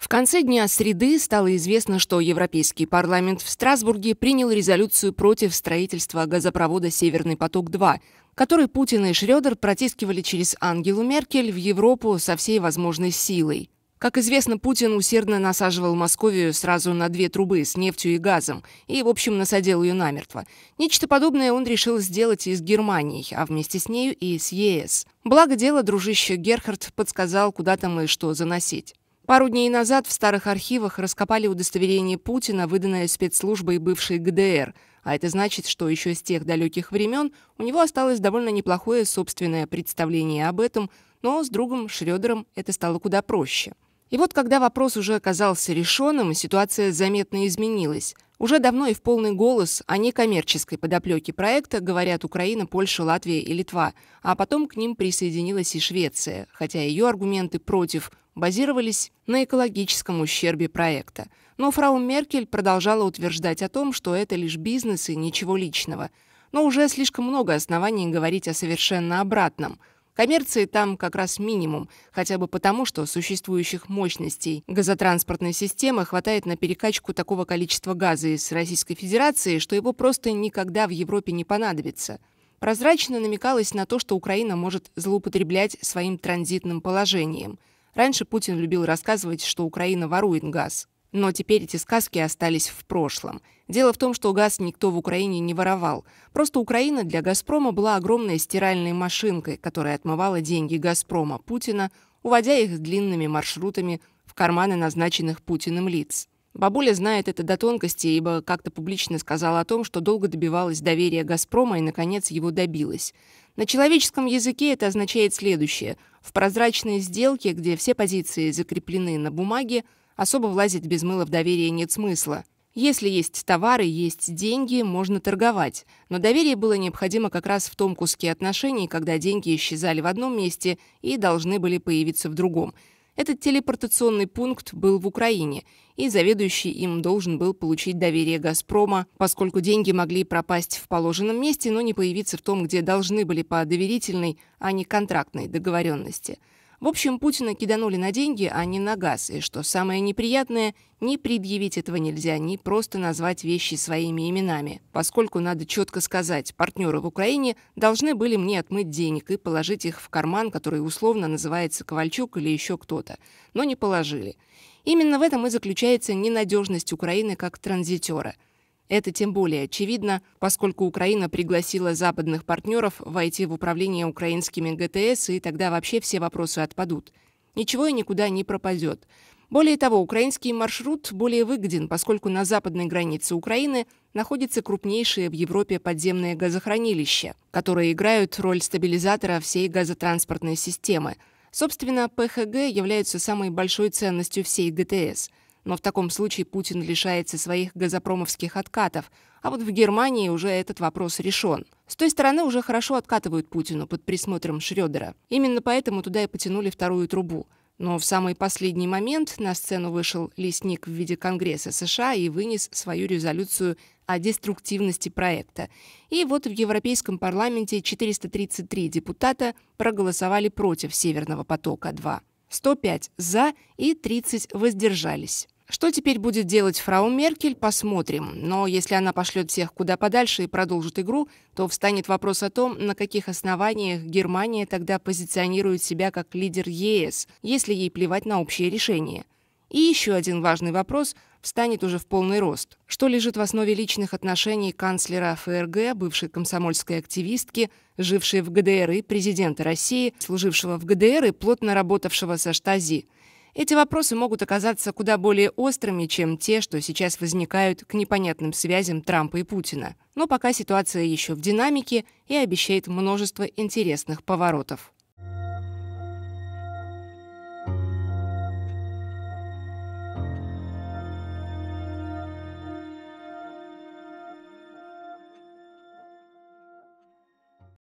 В конце дня среды стало известно, что Европейский парламент в Страсбурге принял резолюцию против строительства газопровода «Северный поток-2», который Путин и Шредер протискивали через Ангелу Меркель в Европу со всей возможной силой. Как известно, Путин усердно насаживал Московию сразу на две трубы с нефтью и газом и, в общем, насадил ее намертво. Нечто подобное он решил сделать и с Германией, а вместе с нею и с ЕС. Благо дело дружище Герхард подсказал, куда там и что заносить. Пару дней назад в старых архивах раскопали удостоверение Путина, выданное спецслужбой бывшей ГДР, а это значит, что еще с тех далеких времен у него осталось довольно неплохое собственное представление об этом, но с другом Шрёдером это стало куда проще. И вот когда вопрос уже оказался решенным, ситуация заметно изменилась – уже давно и в полный голос о некоммерческой подоплеке проекта говорят Украина, Польша, Латвия и Литва, а потом к ним присоединилась и Швеция, хотя ее аргументы против базировались на экологическом ущербе проекта. Но фрау Меркель продолжала утверждать о том, что это лишь бизнес и ничего личного. Но уже слишком много оснований говорить о совершенно обратном – Коммерции там как раз минимум, хотя бы потому, что существующих мощностей газотранспортной системы хватает на перекачку такого количества газа из Российской Федерации, что его просто никогда в Европе не понадобится. Прозрачно намекалось на то, что Украина может злоупотреблять своим транзитным положением. Раньше Путин любил рассказывать, что Украина ворует газ. Но теперь эти сказки остались в прошлом. Дело в том, что газ никто в Украине не воровал. Просто Украина для «Газпрома» была огромной стиральной машинкой, которая отмывала деньги «Газпрома» Путина, уводя их длинными маршрутами в карманы назначенных Путиным лиц. Бабуля знает это до тонкости, ибо как-то публично сказала о том, что долго добивалась доверия «Газпрома» и, наконец, его добилась. На человеческом языке это означает следующее. В прозрачной сделке, где все позиции закреплены на бумаге – Особо влазить без мыла в доверие нет смысла. Если есть товары, есть деньги, можно торговать. Но доверие было необходимо как раз в том куске отношений, когда деньги исчезали в одном месте и должны были появиться в другом. Этот телепортационный пункт был в Украине, и заведующий им должен был получить доверие «Газпрома», поскольку деньги могли пропасть в положенном месте, но не появиться в том, где должны были по доверительной, а не контрактной договоренности – в общем, Путина киданули на деньги, а не на газ. И что самое неприятное, не предъявить этого нельзя, не просто назвать вещи своими именами. Поскольку, надо четко сказать, партнеры в Украине должны были мне отмыть денег и положить их в карман, который условно называется Ковальчук или еще кто-то. Но не положили. Именно в этом и заключается ненадежность Украины как транзитера – это тем более очевидно, поскольку Украина пригласила западных партнеров войти в управление украинскими ГТС, и тогда вообще все вопросы отпадут. Ничего и никуда не пропадет. Более того, украинский маршрут более выгоден, поскольку на западной границе Украины находятся крупнейшие в Европе подземные газохранилища, которые играют роль стабилизатора всей газотранспортной системы. Собственно, ПХГ являются самой большой ценностью всей ГТС – но в таком случае Путин лишается своих газопромовских откатов. А вот в Германии уже этот вопрос решен. С той стороны уже хорошо откатывают Путину под присмотром Шрёдера. Именно поэтому туда и потянули вторую трубу. Но в самый последний момент на сцену вышел лесник в виде Конгресса США и вынес свою резолюцию о деструктивности проекта. И вот в Европейском парламенте 433 депутата проголосовали против «Северного потока-2». 105 «за» и 30 «воздержались». Что теперь будет делать фрау Меркель, посмотрим. Но если она пошлет всех куда подальше и продолжит игру, то встанет вопрос о том, на каких основаниях Германия тогда позиционирует себя как лидер ЕС, если ей плевать на общее решение. И еще один важный вопрос – встанет уже в полный рост, что лежит в основе личных отношений канцлера ФРГ, бывшей комсомольской активистки, жившей в ГДР и президента России, служившего в ГДР и плотно работавшего со Штази. Эти вопросы могут оказаться куда более острыми, чем те, что сейчас возникают к непонятным связям Трампа и Путина. Но пока ситуация еще в динамике и обещает множество интересных поворотов.